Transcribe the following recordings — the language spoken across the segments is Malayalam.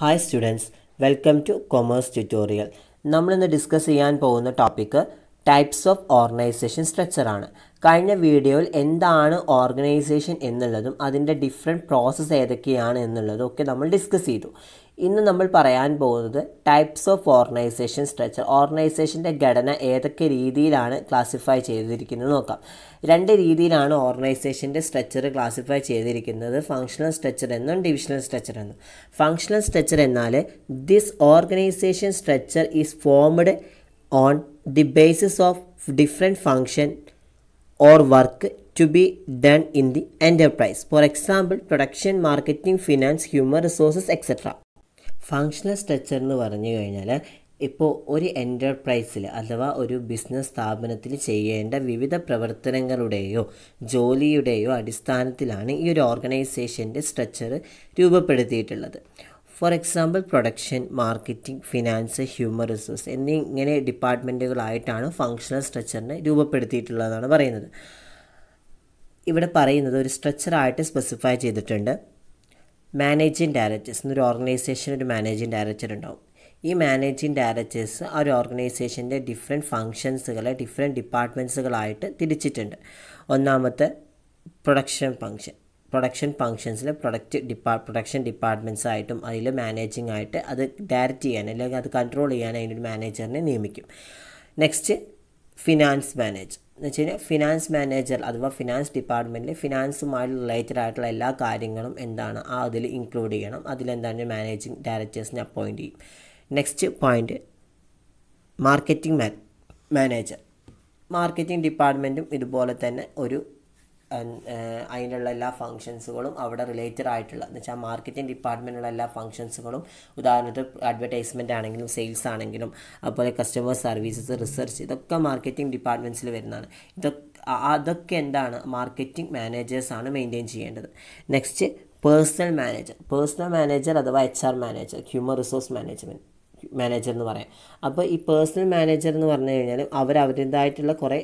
Hi students welcome to commerce tutorial നമ്മളിന്ന് ഡിസ്കസ് ചെയ്യാൻ പോകുന്ന ടോപ്പിക്ക് ടൈപ്സ് ഓഫ് ഓർഗനൈസേഷൻ സ്ട്രക്ചറാണ് കഴിഞ്ഞ വീഡിയോയിൽ എന്താണ് ഓർഗനൈസേഷൻ എന്നുള്ളതും അതിൻ്റെ ഡിഫറെൻറ്റ് പ്രോസസ്സ് ഏതൊക്കെയാണ് എന്നുള്ളതും ഒക്കെ നമ്മൾ ഡിസ്കസ് ചെയ്തു ഇന്ന് നമ്മൾ പറയാൻ പോകുന്നത് ടൈപ്സ് ഓഫ് ഓർഗനൈസേഷൻ സ്ട്രക്ചർ ഓർഗനൈസേഷൻ്റെ ഘടന ഏതൊക്കെ രീതിയിലാണ് ക്ലാസിഫൈ ചെയ്തിരിക്കുന്നത് നോക്കാം രണ്ട് രീതിയിലാണ് ഓർഗനൈസേഷൻ്റെ സ്ട്രക്ചർ ക്ലാസിഫൈ ചെയ്തിരിക്കുന്നത് ഫങ്ഷണൽ സ്ട്രക്ചർ എന്നും ഡിവിഷണൽ സ്ട്രക്ചർ എന്നും ഫങ്ഷണൽ സ്ട്രക്ചർ എന്നാൽ this organisation structure is formed on the basis of different function or work to be done in the enterprise for example production marketing finance human resources etcetera functional structure എന്ന് പറഞ്ഞു കഴിഞ്ഞാൽ ഇപ്പോൾ ഒരു എൻ്റർപ്രൈസിൽ അഥവാ ഒരു ബിസിനസ് സ്ഥാപനത്തിൽ ചെയ്യേണ്ട വിവിധ പ്രവർത്തനങ്ങളുടെയോ ജോലിയുടെയോ അടിസ്ഥാനത്തിലാണ് ഈ ഒരു ഓർഗനൈസേഷൻ്റെ സ്ട്രക്ചർ രൂപപ്പെടുത്തിയിട്ടുള്ളത് for example production marketing finance human resource എന്നിങ്ങനെ ഡിപ്പാർട്ട്മെൻറ്റുകളായിട്ടാണ് ഫങ്ഷണൽ സ്ട്രക്ചറിനെ രൂപപ്പെടുത്തിയിട്ടുള്ളതെന്നാണ് പറയുന്നത് ഇവിടെ പറയുന്നത് ഒരു സ്ട്രക്ചറായിട്ട് സ്പെസിഫൈ ചെയ്തിട്ടുണ്ട് മാനേജിങ് ഡയറക്ടേഴ്സ് എന്നൊരു ഓർഗനൈസേഷൻ ഒരു മാനേജിങ് ഡയറക്ടർ ഉണ്ടാവും ഈ മാനേജിങ് ഡയറക്ടേഴ്സ് ആ ഒരു ഓർഗനൈസേഷൻ്റെ ഡിഫറെൻറ്റ് ഫങ്ഷൻസുകളെ ഡിഫറെൻറ്റ് ഡിപ്പാർട്ട്മെൻറ്റ്സുകളായിട്ട് തിരിച്ചിട്ടുണ്ട് ഒന്നാമത്തെ പ്രൊഡക്ഷൻ ഫങ്ഷൻ പ്രൊഡക്ഷൻ ഫങ്ഷൻസിൽ പ്രൊഡക്റ്റ് ഡിപ്പാ പ്രൊഡക്ഷൻ ഡിപ്പാർട്ട്മെൻറ്റ്സ് ആയിട്ടും അതിൽ മാനേജിങ് ആയിട്ട് അത് ഡയറക്റ്റ് ചെയ്യാൻ അല്ലെങ്കിൽ അത് കൺട്രോൾ ചെയ്യാൻ അതിനൊരു മാനേജറിനെ നിയമിക്കും നെക്സ്റ്റ് ഫിനാൻസ് മാനേജ് എന്ന് വെച്ച് കഴിഞ്ഞാൽ ഫിനാൻസ് മാനേജർ അഥവാ ഫിനാൻസ് ഡിപ്പാർട്ട്മെൻറ്റിൽ ഫിനാൻസുമായി റിലേറ്റഡ് ആയിട്ടുള്ള എല്ലാ കാര്യങ്ങളും എന്താണ് ആ അതിൽ ഇൻക്ലൂഡ് ചെയ്യണം അതിലെന്താണ് മാനേജിങ് ഡയറക്ടേഴ്സിനെ അപ്പോയിൻറ്റ് ചെയ്യും next point marketing manager marketing ഡിപ്പാർട്ട്മെൻറ്റും ഇതുപോലെ തന്നെ ഒരു Uh, അതിനുള്ള എല്ലാ ഫങ്ഷൻസുകളും അവിടെ റിലേറ്റഡ് ആയിട്ടുള്ള എന്ന് വെച്ചാൽ മാർക്കറ്റിംഗ് ഡിപ്പാർട്ട്മെൻറ്റുള്ള എല്ലാ ഫങ്ഷൻസുകളും ഉദാഹരണത്തിന് അഡ്വർടൈസ്മെൻ്റ് ആണെങ്കിലും സെയിൽസ് ആണെങ്കിലും അതുപോലെ കസ്റ്റമർ സർവീസസ് റിസർച്ച് ഇതൊക്കെ മാർക്കറ്റിംഗ് ഡിപ്പാർട്ട്മെൻറ്റ്സിൽ വരുന്നതാണ് ഇതൊക്കെ അതൊക്കെ എന്താണ് മാർക്കറ്റിംഗ് മാനേജേഴ്സാണ് മെയിൻറ്റെയിൻ ചെയ്യേണ്ടത് next personnel manager personnel manager അഥവാ H R manager human resource management manager എന്ന് പറയാം അപ്പോൾ ഈ പേഴ്സണൽ മാനേജർ എന്ന് പറഞ്ഞു കഴിഞ്ഞാൽ അവർ അവരുടേതായിട്ടുള്ള കുറേ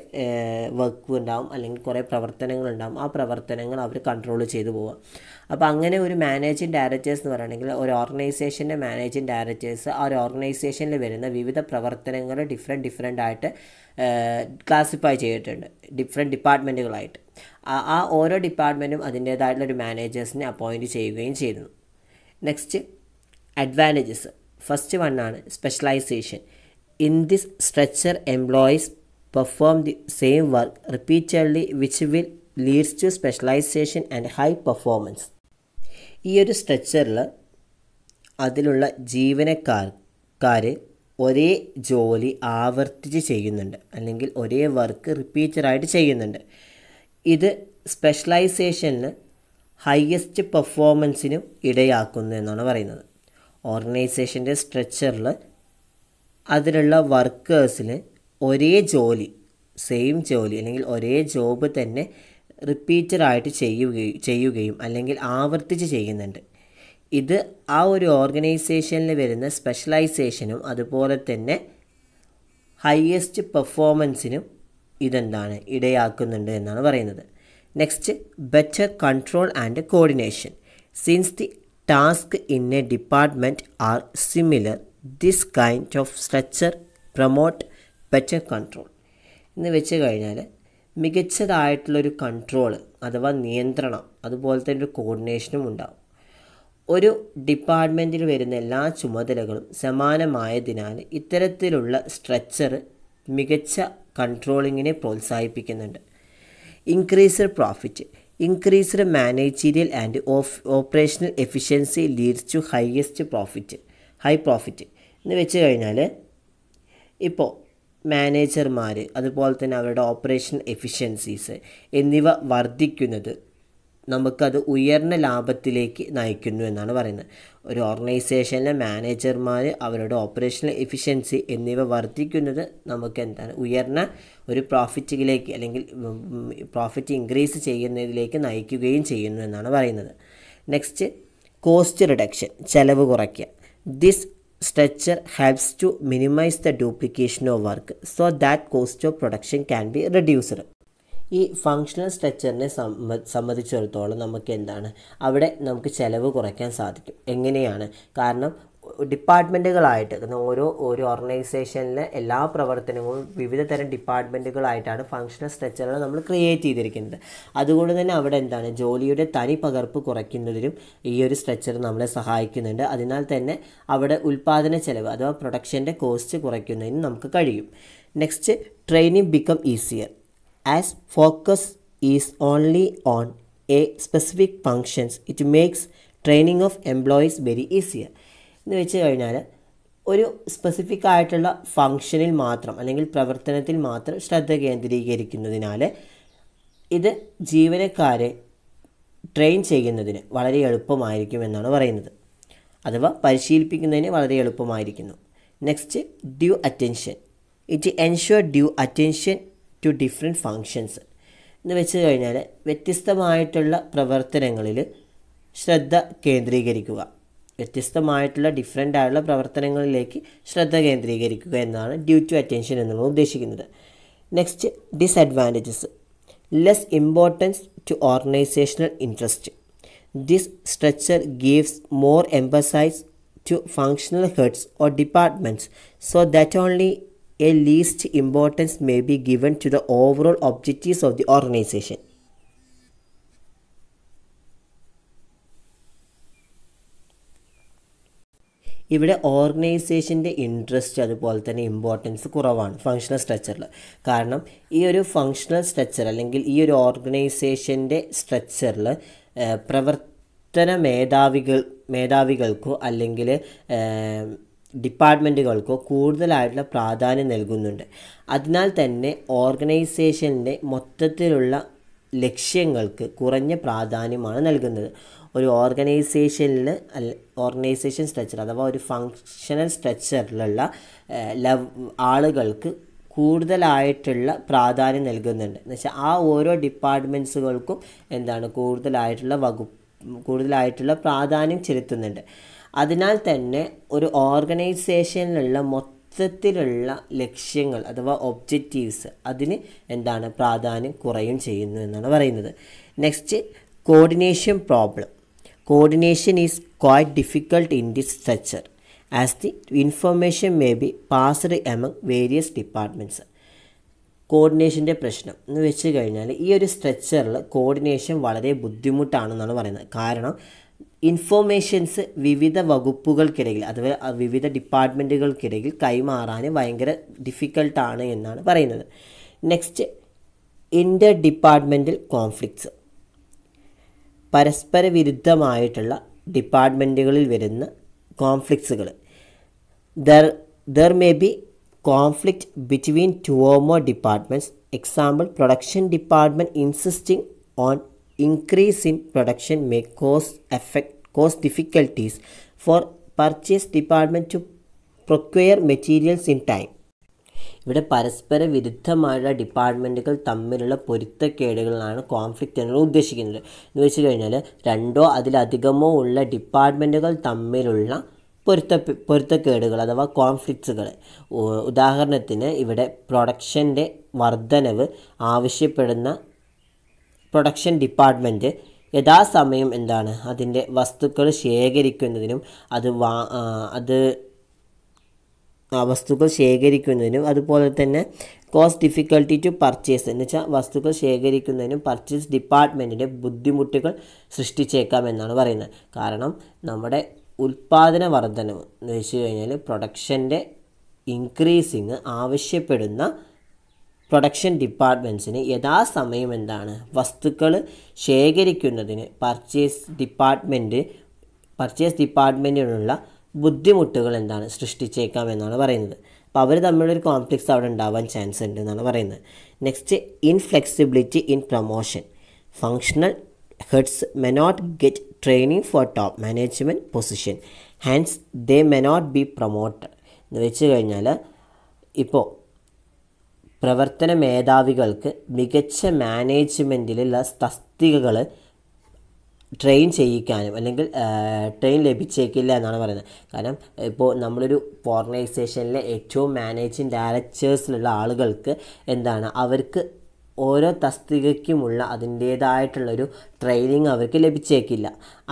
വർക്ക് ഉണ്ടാവും അല്ലെങ്കിൽ കുറേ പ്രവർത്തനങ്ങൾ ഉണ്ടാവും ആ പ്രവർത്തനങ്ങൾ അവർ കൺട്രോൾ ചെയ്തു പോവുക അപ്പോൾ അങ്ങനെ ഒരു മാനേജിങ് ഡയറക്ടേഴ്സ് എന്ന് പറയുകയാണെങ്കിൽ ഒരു ഓർഗനൈസേഷൻ്റെ മാനേജിങ് ഡയറക്ടേഴ്സ് ആ ഒരു ഓർഗനൈസേഷനിൽ വരുന്ന വിവിധ പ്രവർത്തനങ്ങൾ ഡിഫറെൻറ്റ് ഡിഫറെൻ്റ് ആയിട്ട് ക്ലാസിഫൈ ചെയ്തിട്ടുണ്ട് ഡിഫറെൻറ്റ് ഡിപ്പാർട്ട്മെൻറ്റുകളായിട്ട് ആ ഓരോ ഡിപ്പാർട്ട്മെൻറ്റും അതിൻ്റേതായിട്ടുള്ള ഒരു മാനേജേഴ്സിനെ അപ്പോയിൻറ്റ് ചെയ്യുകയും ചെയ്യുന്നു നെക്സ്റ്റ് അഡ്വാൻറ്റേജസ് ഫസ്റ്റ് വൺ ആണ് specialisation in this structure employees perform the same work repeatedly which will leads to specialisation and high performance ഈ ഒരു സ്ട്രെച്ചറിൽ അതിലുള്ള ജീവനക്കാർ ഒരേ ജോലി ആവർത്തിച്ച് ചെയ്യുന്നുണ്ട് അല്ലെങ്കിൽ ഒരേ വർക്ക് റിപ്പീറ്റഡായിട്ട് ചെയ്യുന്നുണ്ട് ഇത് സ്പെഷ്യലൈസേഷന് ഹയസ്റ്റ് പെർഫോമൻസിനും ഇടയാക്കുന്നു എന്നാണ് പറയുന്നത് ഓർഗനൈസേഷൻ്റെ സ്ട്രക്ചറിൽ അതിലുള്ള വർക്കേഴ്സിന് ഒരേ ജോലി സെയിം ജോലി അല്ലെങ്കിൽ ഒരേ ജോബ് തന്നെ റിപ്പീറ്ററായിട്ട് ചെയ്യുകയും ചെയ്യുകയും അല്ലെങ്കിൽ ആവർത്തിച്ച് ചെയ്യുന്നുണ്ട് ഇത് ആ ഒരു ഓർഗനൈസേഷനിൽ വരുന്ന സ്പെഷ്യലൈസേഷനും അതുപോലെ തന്നെ ഹയസ്റ്റ് പെർഫോമൻസിനും ഇതെന്താണ് ഇടയാക്കുന്നുണ്ട് എന്നാണ് പറയുന്നത് next better control and coordination since the task in a department are similar this kind of structure promote better control എന്ന് വെച്ച് കഴിഞ്ഞാൽ മികച്ചതായിട്ടുള്ളൊരു കൺട്രോൾ അഥവാ നിയന്ത്രണം അതുപോലെ തന്നെ ഒരു കോർഡിനേഷനും ഉണ്ടാവും ഒരു ഡിപ്പാർട്ട്മെൻറ്റിൽ വരുന്ന എല്ലാ ചുമതലകളും സമാനമായതിനാൽ ഇത്തരത്തിലുള്ള സ്ട്രക്ചർ മികച്ച കൺട്രോളിങ്ങിനെ പ്രോത്സാഹിപ്പിക്കുന്നുണ്ട് increase profit managerial and of operational efficiency leads to highest profit high profit എന്ന് വെച്ച് കഴിഞ്ഞാൽ ഇപ്പോൾ മാനേജർമാർ അതുപോലെ തന്നെ അവരുടെ ഓപ്പറേഷൻ എഫിഷ്യൻസീസ് എന്നിവ വർദ്ധിക്കുന്നത് നമുക്കത് ഉയർന്ന ലാഭത്തിലേക്ക് നയിക്കുന്നു എന്നാണ് പറയുന്നത് ഒരു ഓർഗനൈസേഷനിലെ മാനേജർമാർ അവരുടെ ഓപ്പറേഷണൽ എഫിഷ്യൻസി എന്നിവ വർദ്ധിക്കുന്നത് നമുക്ക് എന്താണ് ഉയർന്ന ഒരു പ്രോഫിറ്റിലേക്ക് അല്ലെങ്കിൽ പ്രോഫിറ്റ് ഇൻക്രീസ് ചെയ്യുന്നതിലേക്ക് നയിക്കുകയും ചെയ്യുന്നു എന്നാണ് പറയുന്നത് നെക്സ്റ്റ് കോസ്റ്റ് റിഡക്ഷൻ ചെലവ് കുറയ്ക്കുക this structure helps to minimise the duplication of work so that cost of production can be reduced ഈ ഫങ്ഷണൽ സ്ട്രക്ചറിനെ സംബന്ധിച്ചിടത്തോളം നമുക്ക് എന്താണ് അവിടെ നമുക്ക് ചിലവ് കുറയ്ക്കാൻ സാധിക്കും എങ്ങനെയാണ് കാരണം ഡിപ്പാർട്ട്മെൻറ്റുകളായിട്ട് ഓരോ ഓരോ ഓർഗനൈസേഷനിലെ എല്ലാ പ്രവർത്തനങ്ങളും വിവിധ തരം ഡിപ്പാർട്ട്മെൻറ്റുകളായിട്ടാണ് ഫങ്ഷണൽ സ്ട്രക്ചറുകൾ നമ്മൾ ക്രിയേറ്റ് ചെയ്തിരിക്കുന്നത് അതുകൊണ്ട് തന്നെ അവിടെ എന്താണ് ജോലിയുടെ തനി പകർപ്പ് കുറയ്ക്കുന്നതിലും ഈ ഒരു സ്ട്രക്ചർ നമ്മളെ സഹായിക്കുന്നുണ്ട് അതിനാൽ തന്നെ അവിടെ ഉൽപ്പാദന ചെലവ് അഥവാ പ്രൊഡക്ഷൻ്റെ കോസ്റ്റ് കുറയ്ക്കുന്നതിനും നമുക്ക് കഴിയും next training become easier As focus is only on a specific functions, it makes training of employees very easier എന്ന് വെച്ച് കഴിഞ്ഞാൽ ഒരു സ്പെസിഫിക് ആയിട്ടുള്ള ഫങ്ഷനിൽ മാത്രം അല്ലെങ്കിൽ പ്രവർത്തനത്തിൽ മാത്രം ശ്രദ്ധ കേന്ദ്രീകരിക്കുന്നതിനാൽ ഇത് ജീവനക്കാരെ ട്രെയിൻ ചെയ്യുന്നതിന് വളരെ എളുപ്പമായിരിക്കും എന്നാണ് പറയുന്നത് അഥവാ പരിശീലിപ്പിക്കുന്നതിന് വളരെ എളുപ്പമായിരിക്കുന്നു next due attention it ensure due attention to different functions എന്ന് വെച്ച് കഴിഞ്ഞാൽ വ്യത്യസ്തമായിട്ടുള്ള പ്രവർത്തനങ്ങളിൽ ശ്രദ്ധ കേന്ദ്രീകരിക്കുക വ്യത്യസ്തമായിട്ടുള്ള ഡിഫറെൻ്റ് ആയുള്ള പ്രവർത്തനങ്ങളിലേക്ക് ശ്രദ്ധ കേന്ദ്രീകരിക്കുക എന്നാണ് ഡ്യൂ ടു അറ്റൻഷൻ എന്നുള്ളത് ഉദ്ദേശിക്കുന്നത് next disadvantages less importance to organisational interest this structure gives more emphasis to functional heads or departments so that only a least importance may be given to the overall objectives of the organization. ഇവിടെ ഓർഗനൈസേഷൻ്റെ ഇൻട്രസ്റ്റ് അതുപോലെ തന്നെ ഇമ്പോർട്ടൻസ് കുറവാണ് ഫങ്ഷണൽ സ്ട്രക്ചറിൽ കാരണം ഈ ഒരു ഫങ്ഷണൽ സ്ട്രക്ചർ അല്ലെങ്കിൽ ഈ ഒരു ഓർഗനൈസേഷൻ്റെ സ്ട്രക്ചറിൽ പ്രവർത്തന മേധാവികൾ മേധാവികൾക്കോ അല്ലെങ്കിൽ ഡിപ്പാർട്ട്മെൻറ്റുകൾക്കോ കൂടുതലായിട്ടുള്ള പ്രാധാന്യം നൽകുന്നുണ്ട് അതിനാൽ തന്നെ ഓർഗനൈസേഷൻ്റെ മൊത്തത്തിലുള്ള ലക്ഷ്യങ്ങൾക്ക് കുറഞ്ഞ പ്രാധാന്യമാണ് നൽകുന്നത് ഒരു ഓർഗനൈസേഷനിൽ ഓർഗനൈസേഷൻ സ്ട്രക്ചർ അഥവാ ഒരു ഫങ്ഷണൽ സ്ട്രക്ചറിലുള്ള ലവ് ആളുകൾക്ക് കൂടുതലായിട്ടുള്ള പ്രാധാന്യം നൽകുന്നുണ്ട് എന്ന് വെച്ചാൽ ആ ഓരോ ഡിപ്പാർട്ട്മെൻസുകൾക്കും എന്താണ് കൂടുതലായിട്ടുള്ള വകുപ്പ് കൂടുതലായിട്ടുള്ള പ്രാധാന്യം ചെലുത്തുന്നുണ്ട് അതിനാൽ തന്നെ ഒരു ഓർഗനൈസേഷനിലുള്ള മൊത്തത്തിലുള്ള ലക്ഷ്യങ്ങൾ അഥവാ ഒബ്ജക്റ്റീവ്സ് അതിന് എന്താണ് പ്രാധാന്യം കുറയും ചെയ്യുന്നു എന്നാണ് പറയുന്നത് next coordination problem coordination is quite difficult in this structure as the information may be passed among various departments കോർഡിനേഷൻ്റെ പ്രശ്നം എന്ന് വെച്ച് കഴിഞ്ഞാൽ ഈ ഒരു സ്ട്രെച്ചറിൽ കോർഡിനേഷൻ വളരെ ബുദ്ധിമുട്ടാണെന്നാണ് പറയുന്നത് കാരണം ഇൻഫോർമേഷൻസ് വിവിധ വകുപ്പുകൾക്കിടയിൽ അഥവാ വിവിധ ഡിപ്പാർട്ട്മെൻറ്റുകൾക്കിടയിൽ കൈമാറാൻ ഭയങ്കര ഡിഫിക്കൽട്ടാണ് എന്നാണ് പറയുന്നത് നെക്സ്റ്റ് ഇൻ്റർ ഡിപ്പാർട്ട്മെൻ്റൽ കോൺഫ്ലിക്ട്സ് പരസ്പര വിരുദ്ധമായിട്ടുള്ള ഡിപ്പാർട്ട്മെൻറ്റുകളിൽ വരുന്ന കോൺഫ്ലിക്ട്സുകൾ there there may be conflict between two or more departments example production department insisting on increase in production may cause affect cause difficulties for purchase department to procure materials in time ഇവിടെ പരസ്പര വിരുദ്ധമായുള്ള ഡിപ്പാർട്ട്മെൻറ്റുകൾ തമ്മിലുള്ള പൊരുത്തക്കേടുകളാണ് കോൺഫ്ലിക്റ്റ് എന്നത് ഉദ്ദേശിക്കുന്നത് എന്ന് വെച്ച് കഴിഞ്ഞാൽ രണ്ടോ അതിലധികമോ ഉള്ള ഡിപ്പാർട്ട്മെൻറ്റുകൾ തമ്മിലുള്ള പൊരുത്ത പൊരുത്തക്കേടുകൾ അഥവാ കോൺഫ്ലിക്ട്സുകൾ ഉദാഹരണത്തിന് ഇവിടെ പ്രൊഡക്ഷൻ്റെ വർധനവ് ആവശ്യപ്പെടുന്ന പ്രൊഡക്ഷൻ ഡിപ്പാർട്ട്മെൻറ്റ് യഥാസമയം എന്താണ് അതിൻ്റെ വസ്തുക്കൾ ശേഖരിക്കുന്നതിനും അത് വാ അത് വസ്തുക്കൾ ശേഖരിക്കുന്നതിനും അതുപോലെ തന്നെ കോസ്റ്റ് ഡിഫിക്കൽട്ടി ടു പർച്ചേസ് എന്ന് വെച്ചാൽ വസ്തുക്കൾ ശേഖരിക്കുന്നതിനും പർച്ചേസ് ഡിപ്പാർട്ട്മെൻറ്റിൻ്റെ ബുദ്ധിമുട്ടുകൾ സൃഷ്ടിച്ചേക്കാം എന്നാണ് പറയുന്നത് കാരണം നമ്മുടെ ഉൽപ്പാദന വർധനവ് എന്ന് വെച്ച് കഴിഞ്ഞാൽ പ്രൊഡക്ഷൻ്റെ ഇൻക്രീസിങ് ആവശ്യപ്പെടുന്ന പ്രൊഡക്ഷൻ ഡിപ്പാർട്ട്മെൻറ്റ്സിന് യഥാസമയം എന്താണ് വസ്തുക്കൾ ശേഖരിക്കുന്നതിന് പർച്ചേസ് ഡിപ്പാർട്ട്മെൻറ്റ് പർച്ചേസ് ഡിപ്പാർട്ട്മെൻറ്റിനുള്ള ബുദ്ധിമുട്ടുകൾ എന്താണ് സൃഷ്ടിച്ചേക്കാം എന്നാണ് പറയുന്നത് അപ്പോൾ അവർ തമ്മിലൊരു കോംപ്ലക്സ് അവിടെ ഉണ്ടാവാൻ ചാൻസ് ഉണ്ട് എന്നാണ് പറയുന്നത് next inflexibility in promotion functional heads may not get training for top management position hence they may not B promoted എന്ന് വെച്ച് കഴിഞ്ഞാൽ ഇപ്പോൾ പ്രവർത്തന മേധാവികൾക്ക് മികച്ച മാനേജ്മെൻറ്റിലുള്ള തസ്തികകൾ ട്രെയിൻ ചെയ്യിക്കാനും അല്ലെങ്കിൽ ട്രെയിൻ ലഭിച്ചേക്കില്ല എന്നാണ് പറയുന്നത് കാരണം ഇപ്പോൾ നമ്മളൊരു ഓർഗനൈസേഷനിലെ ഏറ്റവും മാനേജിങ് ഡയറക്ടേഴ്സിലുള്ള ആളുകൾക്ക് എന്താണ് അവർക്ക് ഓരോ തസ്തികയ്ക്കുമുള്ള അതിൻ്റേതായിട്ടുള്ളൊരു ട്രെയിനിങ് അവർക്ക് ലഭിച്ചേക്കില്ല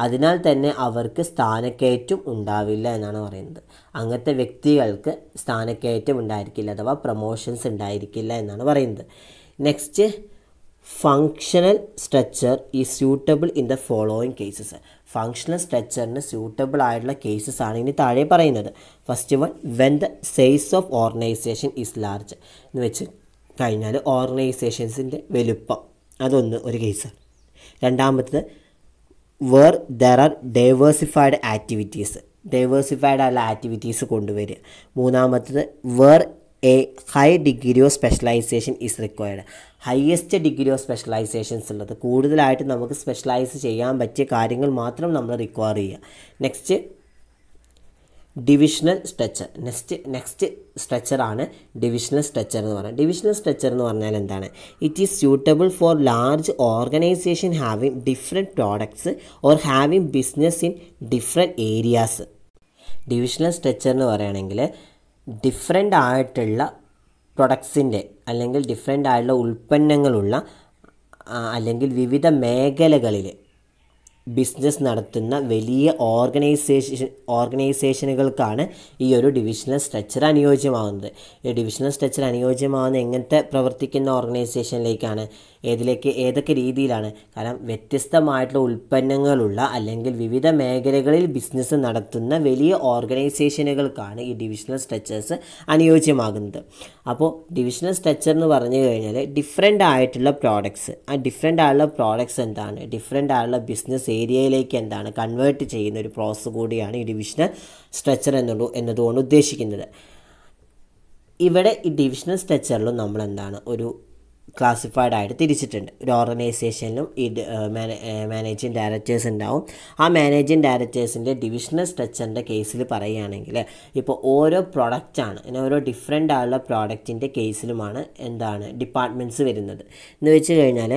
അതിനാൽ തന്നെ അവർക്ക് സ്ഥാനക്കയറ്റം ഉണ്ടാവില്ല എന്നാണ് പറയുന്നത് അങ്ങനത്തെ വ്യക്തികൾക്ക് സ്ഥാനക്കയറ്റം ഉണ്ടായിരിക്കില്ല അഥവാ പ്രൊമോഷൻസ് ഉണ്ടായിരിക്കില്ല എന്നാണ് പറയുന്നത് next functional structure is suitable in the following cases functional സ്ട്രക്ചറിന് സ്യൂട്ടബിൾ ആയിട്ടുള്ള കേസസ് ആണ് ഇനി താഴെ പറയുന്നത് first one when the size of organisation is large എന്ന് വെച്ച് കഴിഞ്ഞാൽ ഓർഗനൈസേഷൻസിൻ്റെ വലുപ്പം അതൊന്ന് ഒരു കേസ് രണ്ടാമത്തത് where there are diversified activities diversified ആയുള്ള ആക്ടിവിറ്റീസ് കൊണ്ടുവരിക മൂന്നാമത്തത് where a high degree of specialisation is required highest degree of specialisations ഉള്ളത് കൂടുതലായിട്ട് നമുക്ക് സ്പെഷ്യലൈസ് ചെയ്യാൻ പറ്റിയ കാര്യങ്ങൾ മാത്രം നമ്മൾ റിക്വയർ ചെയ്യുക next divisional structure next next സ്ട്രെച്ചറാണ് ഡിവിഷണൽ സ്ട്രെച്ചർ എന്ന് പറയുന്നത് ഡിവിഷണൽ സ്ട്രെച്ചർ എന്ന് പറഞ്ഞാൽ എന്താണ് it is suitable for large organisation having different products or having business in different areas divisional structure എന്ന് പറയുകയാണെങ്കിൽ ഡിഫറെൻ്റ് ആയിട്ടുള്ള പ്രൊഡക്ട്സിൻ്റെ അല്ലെങ്കിൽ ഡിഫറെൻ്റ് ആയിട്ടുള്ള ഉൽപ്പന്നങ്ങളുള്ള അല്ലെങ്കിൽ വിവിധ മേഖലകളിൽ ബിസിനസ് നടത്തുന്ന വലിയ ഓർഗനൈസേഷൻ ഓർഗനൈസേഷനുകൾക്കാണ് ഈ ഒരു ഡിവിഷണൽ സ്ട്രക്ചർ അനുയോജ്യമാകുന്നത് ഈ ഡിവിഷണൽ സ്ട്രക്ചർ അനുയോജ്യമാകുന്ന എങ്ങനത്തെ പ്രവർത്തിക്കുന്ന ഓർഗനൈസേഷനിലേക്കാണ് ഏതിലേക്ക് ഏതൊക്കെ രീതിയിലാണ് കാരണം വ്യത്യസ്തമായിട്ടുള്ള ഉൽപ്പന്നങ്ങളുള്ള അല്ലെങ്കിൽ വിവിധ മേഖലകളിൽ ബിസിനസ് നടത്തുന്ന വലിയ ഓർഗനൈസേഷനുകൾക്കാണ് ഈ ഡിവിഷണൽ സ്ട്രക്ചേഴ്സ് അനുയോജ്യമാകുന്നത് അപ്പോൾ ഡിവിഷണൽ സ്ട്രക്ചർ എന്ന് പറഞ്ഞു കഴിഞ്ഞാൽ ഡിഫറെൻ്റ് ആയിട്ടുള്ള പ്രോഡക്ട്സ് ആ ഡിഫറെൻ്റ് ആയിട്ടുള്ള പ്രോഡക്ട്സ് എന്താണ് ഡിഫറെൻ്റ് ആയിട്ടുള്ള ബിസിനസ് ഏരിയയിലേക്ക് എന്താണ് കൺവേർട്ട് ചെയ്യുന്ന ഒരു പ്രോസസ്സ് കൂടിയാണ് ഈ ഡിവിഷണൽ സ്ട്രക്ചർ എന്നുള്ളൂ എന്നതുകൊണ്ട് ഉദ്ദേശിക്കുന്നത് ഇവിടെ ഈ ഡിവിഷണൽ സ്ട്രക്ചറിലും നമ്മൾ എന്താണ് ഒരു ക്ലാസിഫൈഡ് ആയിട്ട് തിരിച്ചിട്ടുണ്ട് ഒരു ഓർഗനൈസേഷനിലും ഈ മാനേജിങ് ഡയറക്ടേഴ്സ് ഉണ്ടാവും ആ മാനേജിങ് ഡയറക്ടേഴ്സിൻ്റെ ഡിവിഷണൽ സ്ട്രക്ചറിൻ്റെ കേസിൽ പറയുകയാണെങ്കിൽ ഇപ്പോൾ ഓരോ പ്രൊഡക്റ്റാണ് പിന്നെ ഓരോ ഡിഫറെൻ്റ് ആയുള്ള പ്രോഡക്റ്റിൻ്റെ കേസിലുമാണ് എന്താണ് ഡിപ്പാർട്ട്മെൻറ്റ്സ് വരുന്നത് എന്ന് വെച്ച് കഴിഞ്ഞാൽ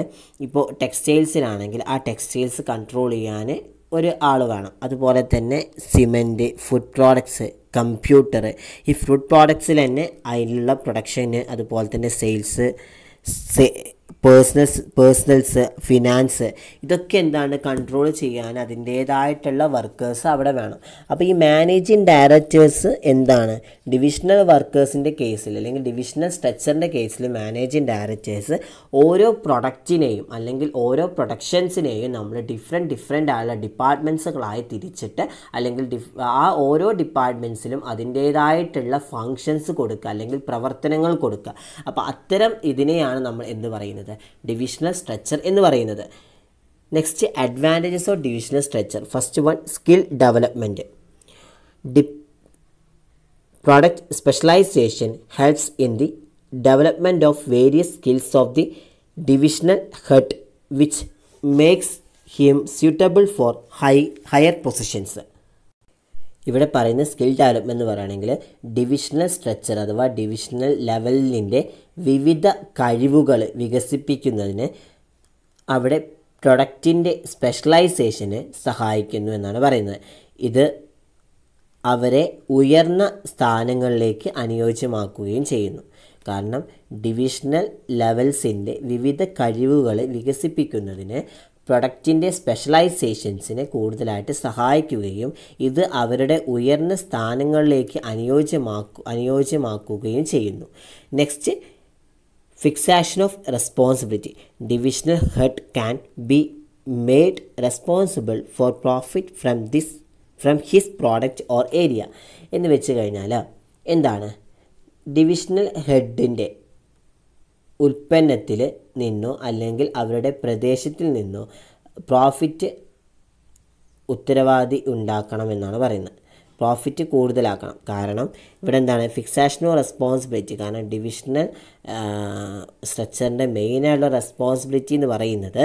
ഇപ്പോൾ ടെക്സ്റ്റൈൽസിലാണെങ്കിൽ ആ ടെക്സ്റ്റൈൽസ് കൺട്രോൾ ചെയ്യാൻ ഒരു ആൾ വേണം അതുപോലെ തന്നെ സിമെൻറ്റ് ഫുഡ് പ്രോഡക്ട്സ് കമ്പ്യൂട്ടർ ഈ ഫുഡ് പ്രോഡക്ട്സിൽ തന്നെ അതിലുള്ള പ്രൊഡക്ഷന് അതുപോലെ തന്നെ sales Sí. Personnels personnels finance ഇതൊക്കെ എന്താണ് കൺട്രോൾ ചെയ്യാൻ അതിൻ്റേതായിട്ടുള്ള വർക്കേഴ്സ് അവിടെ വേണം അപ്പോൾ ഈ മാനേജിങ് ഡയറക്ടേഴ്സ് എന്താണ് ഡിവിഷണൽ വർക്കേഴ്സിൻ്റെ കേസിൽ അല്ലെങ്കിൽ ഡിവിഷണൽ സ്ട്രക്ചറിൻ്റെ കേസിൽ മാനേജിങ് ഡയറക്ടേഴ്സ് ഓരോ പ്രൊഡക്റ്റിനെയും അല്ലെങ്കിൽ ഓരോ പ്രൊഡക്ഷൻസിനെയും നമ്മൾ ഡിഫറെൻറ്റ് ഡിഫറെൻ്റ് ആയുള്ള ഡിപ്പാർട്ട്മെൻസുകളായി തിരിച്ചിട്ട് അല്ലെങ്കിൽ ആ ഓരോ ഡിപ്പാർട്ട്മെൻസിലും അതിൻ്റേതായിട്ടുള്ള ഫങ്ഷൻസ് കൊടുക്കുക അല്ലെങ്കിൽ പ്രവർത്തനങ്ങൾ കൊടുക്കുക അപ്പോൾ അത്തരം ഇതിനെയാണ് നമ്മൾ എന്ത് പറയുന്നത് ഡിവിഷണൽ സ്ട്രക്ചർ എന്ന് പറയുന്നത് next advantages of divisional structure first one skill development the product specialisation helps in the development of various skills of the divisional head which makes him suitable for high higher positions ഇവിടെ പറയുന്ന സ്കിൽ ഡെവലപ്മെൻറ്റ് എന്ന് പറയുകയാണെങ്കിൽ ഡിവിഷണൽ സ്ട്രക്ചർ അഥവാ ഡിവിഷണൽ ലെവലിൻ്റെ വിവിധ കഴിവുകൾ വികസിപ്പിക്കുന്നതിന് അവിടെ പ്രൊഡക്റ്റിൻ്റെ സ്പെഷ്യലൈസേഷന് സഹായിക്കുന്നു എന്നാണ് പറയുന്നത് ഇത് അവരെ ഉയർന്ന സ്ഥാനങ്ങളിലേക്ക് അനുയോജ്യമാക്കുകയും ചെയ്യുന്നു കാരണം ഡിവിഷണൽ ലെവൽസിൻ്റെ വിവിധ കഴിവുകൾ വികസിപ്പിക്കുന്നതിന് പ്രൊഡക്റ്റിൻ്റെ സ്പെഷ്യലൈസേഷൻസിനെ കൂടുതലായിട്ട് സഹായിക്കുകയും ഇത് അവരുടെ ഉയർന്ന സ്ഥാനങ്ങളിലേക്ക് അനുയോജ്യമാക്കു അനുയോജ്യമാക്കുകയും ചെയ്യുന്നു next fixation of responsibility divisional head can be made responsible for profit from this from his product or area എന്ന് വെച്ച് കഴിഞ്ഞാൽ എന്താണ് ഡിവിഷണൽ ഹെഡിൻ്റെ ഉൽപ്പന്നത്തിൽ നിന്നോ അല്ലെങ്കിൽ അവരുടെ പ്രദേശത്തിൽ നിന്നോ പ്രോഫിറ്റ് ഉത്തരവാദി ഉണ്ടാക്കണമെന്നാണ് പറയുന്നത് പ്രോഫിറ്റ് കൂടുതലാക്കണം കാരണം ഇവിടെ എന്താണ് ഫിക്സേഷനോ റെസ്പോൺസിബിലിറ്റി കാരണം ഡിവിഷണൽ സ്ട്രക്ചറിൻ്റെ മെയിനായിട്ടുള്ള റെസ്പോൺസിബിലിറ്റി എന്ന് പറയുന്നത്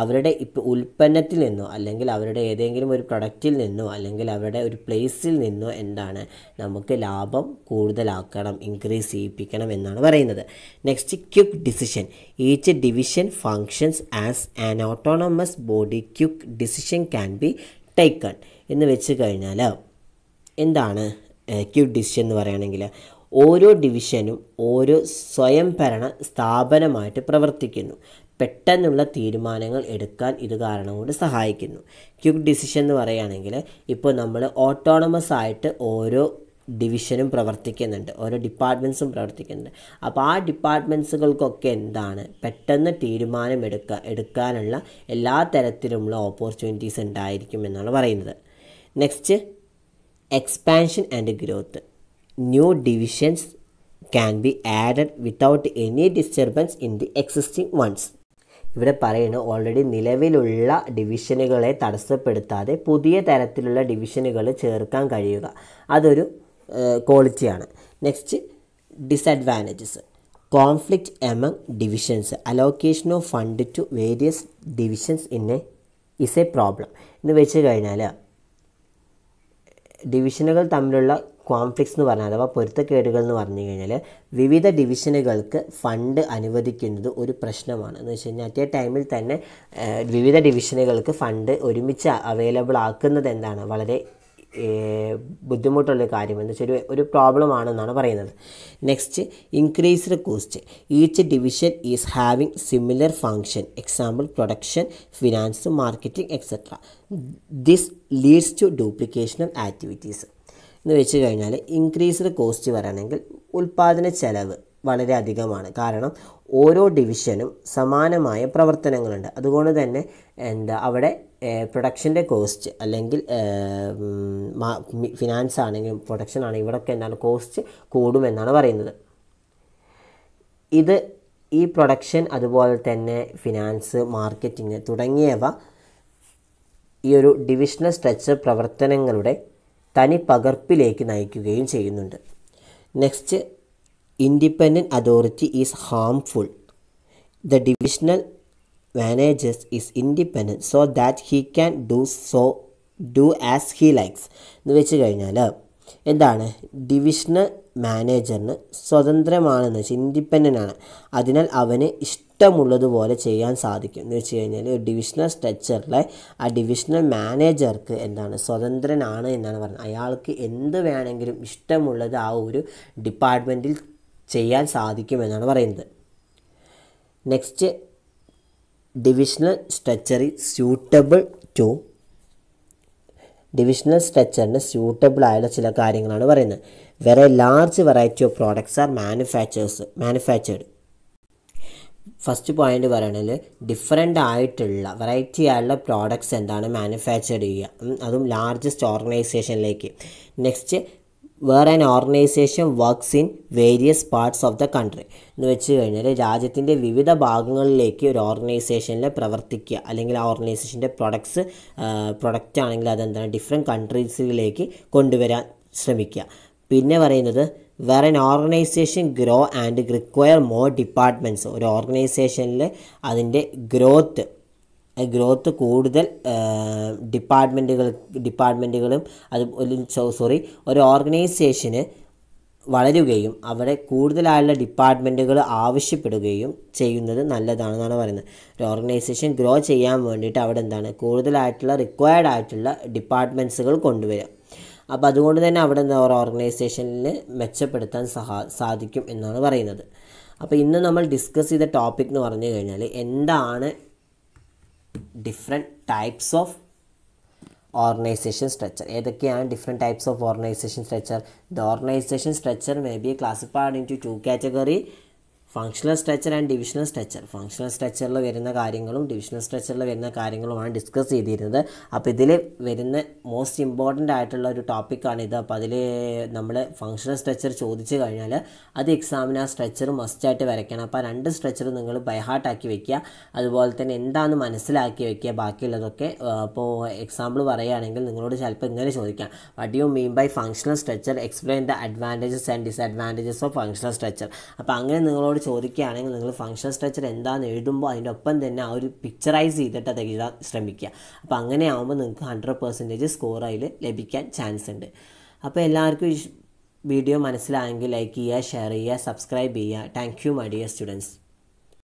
അവരുടെ ഇപ്പോൾ ഉൽപ്പന്നത്തിൽ നിന്നോ അല്ലെങ്കിൽ അവരുടെ ഏതെങ്കിലും ഒരു പ്രൊഡക്റ്റിൽ നിന്നോ അല്ലെങ്കിൽ അവരുടെ ഒരു പ്ലേസിൽ നിന്നോ എന്താണ് നമുക്ക് ലാഭം കൂടുതലാക്കണം ഇൻക്രീസ് ചെയ്യിപ്പിക്കണം എന്നാണ് പറയുന്നത് next quick decision each division functions as an autonomous body quick decision can be taken എന്ന് വെച്ച് കഴിഞ്ഞാൽ എന്താണ് ക്യൂ ഡിസിഷൻ എന്ന് പറയുകയാണെങ്കിൽ ഓരോ ഡിവിഷനും ഓരോ സ്വയംഭരണ സ്ഥാപനമായിട്ട് പ്രവർത്തിക്കുന്നു പെട്ടെന്നുള്ള തീരുമാനങ്ങൾ എടുക്കാൻ ഇത് കാരണം കൊണ്ട് സഹായിക്കുന്നു ക്യൂ ഡിസിഷൻ എന്ന് പറയുകയാണെങ്കിൽ ഇപ്പോൾ നമ്മൾ ഓട്ടോണമസ് ആയിട്ട് ഓരോ ഡിവിഷനും പ്രവർത്തിക്കുന്നുണ്ട് ഓരോ ഡിപ്പാർട്ട്മെൻറ്റ്സും പ്രവർത്തിക്കുന്നുണ്ട് അപ്പോൾ ആ ഡിപ്പാർട്ട്മെൻറ്റ്സുകൾക്കൊക്കെ എന്താണ് പെട്ടെന്ന് തീരുമാനം എടുക്കുക എടുക്കാനുള്ള എല്ലാ തരത്തിലുമുള്ള ഓപ്പർച്യൂണിറ്റീസ് ഉണ്ടായിരിക്കും എന്നാണ് പറയുന്നത് next expansion and growth new divisions can be added without any disturbance in the existing ones ഇവിടെ പറയുന്നു ഓൾറെഡി നിലവിലുള്ള ഡിവിഷനുകളെ തടസ്സപ്പെടുത്താതെ പുതിയ തരത്തിലുള്ള ഡിവിഷനുകൾ ചേർക്കാൻ കഴിയുക അതൊരു ക്വാളിറ്റിയാണ് next disadvantages conflict among divisions allocation of fund to various divisions in a is a problem എന്ന് വെച്ച് കഴിഞ്ഞാൽ ഡിവിഷനുകൾ തമ്മിലുള്ള കോൺഫ്ലിക്സ് എന്ന് പറഞ്ഞാൽ അഥവാ പൊരുത്തക്കേടുകൾ എന്ന് പറഞ്ഞു കഴിഞ്ഞാൽ വിവിധ ഡിവിഷനുകൾക്ക് ഫണ്ട് അനുവദിക്കുന്നത് ഒരു പ്രശ്നമാണ് എന്ന് വെച്ച് കഴിഞ്ഞാൽ അറ്റേ ടൈമിൽ തന്നെ വിവിധ ഡിവിഷനുകൾക്ക് ഫണ്ട് ഒരുമിച്ച് അവൈലബിൾ ആക്കുന്നത് എന്താണ് വളരെ ബുദ്ധിമുട്ടുള്ള കാര്യം എന്ന് വെച്ചാൽ ഒരു പ്രോബ്ലം ആണെന്നാണ് പറയുന്നത് next increased cost each division is having similar function example production finance marketing etcetera this leads to duplicational activities എന്ന് വെച്ച് കഴിഞ്ഞാൽ ഇൻക്രീസ്ഡ് കോസ്റ്റ് വരണമെങ്കിൽ ഉൽപ്പാദന ചെലവ് വളരെ അധികമാണ് കാരണം ഓരോ ഡിവിഷനും സമാനമായ പ്രവർത്തനങ്ങളുണ്ട് അതുകൊണ്ട് തന്നെ എന്താ അവിടെ പ്രൊഡക്ഷൻ്റെ കോസ്റ്റ് അല്ലെങ്കിൽ ഫിനാൻസ് ആണെങ്കിലും പ്രൊഡക്ഷൻ ആണെങ്കിലും ഇവിടെയൊക്കെ എന്താണ് കോസ്റ്റ് കൂടുമെന്നാണ് പറയുന്നത് ഇത് ഈ പ്രൊഡക്ഷൻ അതുപോലെ തന്നെ ഫിനാൻസ് മാർക്കറ്റിംഗ് തുടങ്ങിയവ ഈ ഒരു ഡിവിഷണൽ സ്ട്രക്ചർ പ്രവർത്തനങ്ങളുടെ തനി പകർപ്പിലേക്ക് നയിക്കുകയും ചെയ്യുന്നുണ്ട് next independent authority is harmful the divisional managers is independent so that he can do so do as he likes എന്ന് വെച്ച് കഴിഞ്ഞാൽ എന്താണ് ഡിവിഷണൽ മാനേജറിന് സ്വതന്ത്രമാണെന്ന് വെച്ചാൽ ഇൻഡിപെൻഡൻ്റ് ആണ് അതിനാൽ അവന് ഇഷ്ടമുള്ളതുപോലെ ചെയ്യാൻ സാധിക്കും എന്ന് വെച്ച് കഴിഞ്ഞാൽ ഒരു ഡിവിഷണൽ സ്ട്രക്ചറിലെ ആ ഡിവിഷണൽ മാനേജർക്ക് എന്താണ് സ്വതന്ത്രനാണ് എന്നാണ് പറയുന്നത് അയാൾക്ക് എന്ത് വേണമെങ്കിലും ഇഷ്ടമുള്ളത് ആ ഒരു ഡിപ്പാർട്ട്മെൻറ്റിൽ ചെയ്യാൻ സാധിക്കുമെന്നാണ് പറയുന്നത് next divisional structure is suitable to divisional സ്ട്രക്ചറിന് സ്യൂട്ടബിൾ ആയുള്ള ചില കാര്യങ്ങളാണ് പറയുന്നത് where large variety of products are manufactures manufactured first point പറയുന്നത് ഡിഫറെൻ്റ് ആയിട്ടുള്ള വെറൈറ്റി ആയുള്ള പ്രോഡക്ട്സ് എന്താണ് മാനുഫാക്ചർ ചെയ്യുക അതും ലാർജസ്റ്റ് ഓർഗനൈസേഷനിലേക്ക് next where an organisation works in various parts of the country എന്ന് വെച്ച് കഴിഞ്ഞാൽ രാജ്യത്തിൻ്റെ വിവിധ ഭാഗങ്ങളിലേക്ക് ഒരു ഓർഗനൈസേഷനിൽ പ്രവർത്തിക്കുക അല്ലെങ്കിൽ ആ ഓർഗനൈസേഷൻ്റെ പ്രൊഡക്ട്സ് പ്രൊഡക്റ്റ് ആണെങ്കിൽ അതെന്താണ് ഡിഫറെൻറ്റ് കൺട്രീസിലേക്ക് കൊണ്ടുവരാൻ ശ്രമിക്കുക പിന്നെ പറയുന്നത് where an organisation grow and require more departments ഒരു ഓർഗനൈസേഷനിൽ അതിൻ്റെ ഗ്രോത്ത് ഗ്രോത്ത് കൂടുതൽ ഡിപ്പാർട്ട്മെൻറ്റുകൾ ഡിപ്പാർട്ട്മെൻറ്റുകളും അത് സോറി ഒരു ഓർഗനൈസേഷന് വളരുകയും അവിടെ കൂടുതലായുള്ള ഡിപ്പാർട്ട്മെൻറ്റുകൾ ആവശ്യപ്പെടുകയും ചെയ്യുന്നത് നല്ലതാണെന്നാണ് പറയുന്നത് ഒരു ഓർഗനൈസേഷൻ ഗ്രോ ചെയ്യാൻ വേണ്ടിയിട്ട് അവിടെ എന്താണ് കൂടുതലായിട്ടുള്ള റിക്വയർഡ് ആയിട്ടുള്ള ഡിപ്പാർട്ട്മെൻസുകൾ കൊണ്ടുവരിക അപ്പോൾ അതുകൊണ്ട് തന്നെ അവിടെ നിന്ന് ഒരു ഓർഗനൈസേഷനിൽ മെച്ചപ്പെടുത്താൻ സഹാ സാധിക്കും എന്നാണ് പറയുന്നത് അപ്പോൾ ഇന്ന് നമ്മൾ ഡിസ്കസ് ചെയ്ത ടോപ്പിക് എന്ന് പറഞ്ഞു കഴിഞ്ഞാൽ എന്താണ് different types of organisation structure ഏതൊക്കെയാണ് different types of organisation structure the organisation structure may be classified into two category functional structure and divisional structure ഫങ്ഷണൽ സ്ട്രക്ചറിൽ വരുന്ന കാര്യങ്ങളും ഡിവിഷണൽ സ്ട്രക്ചറിൽ വരുന്ന കാര്യങ്ങളുമാണ് ഡിസ്കസ് ചെയ്തിരുന്നത് അപ്പോൾ ഇതിൽ വരുന്ന മോസ്റ്റ് ഇമ്പോർട്ടൻ്റ് ആയിട്ടുള്ള ഒരു ടോപ്പിക്കാണ് ഇത് അപ്പോൾ അതിൽ നമ്മൾ ഫങ്ഷണൽ സ്ട്രക്ചർ ചോദിച്ചു കഴിഞ്ഞാൽ അത് എക്സാമിന് ആ സ്ട്രക്ചർ മസ്റ്റായിട്ട് വരയ്ക്കണം അപ്പോൾ രണ്ട് സ്ട്രക്ചർ നിങ്ങൾ ബൈഹാർട്ടാക്കി വെക്കുക അതുപോലെ തന്നെ എന്താണെന്ന് മനസ്സിലാക്കി വെക്കുക ബാക്കിയുള്ളതൊക്കെ അപ്പോൾ എക്സാമ്പിൾ പറയുകയാണെങ്കിൽ നിങ്ങളോട് ചിലപ്പോൾ ഇങ്ങനെ ചോദിക്കാം what you mean by functional structure explain the advantages and disadvantages of functional structure അപ്പോൾ അങ്ങനെ നിങ്ങളോട് ചോദിക്കുകയാണെങ്കിൽ നിങ്ങൾ ഫങ്ഷൻ സ്ട്രക്ചർ എന്താണെന്ന് എഴുതുമ്പോൾ അതിൻ്റെ ഒപ്പം തന്നെ ആ ഒരു പിക്ചറൈസ് ചെയ്തിട്ട് അത് എഴുതാൻ ശ്രമിക്കുക അപ്പോൾ അങ്ങനെ ആകുമ്പോൾ നിങ്ങൾക്ക് ഹൺഡ്രഡ് പെർസെൻറ്റേജ് സ്കോർ അതിൽ ലഭിക്കാൻ ചാൻസ് ഉണ്ട് അപ്പോൾ എല്ലാവർക്കും വീഡിയോ മനസ്സിലായെങ്കിൽ ലൈക്ക് ചെയ്യുക ഷെയർ ചെയ്യുക സബ്സ്ക്രൈബ് ചെയ്യുക thank you my dear students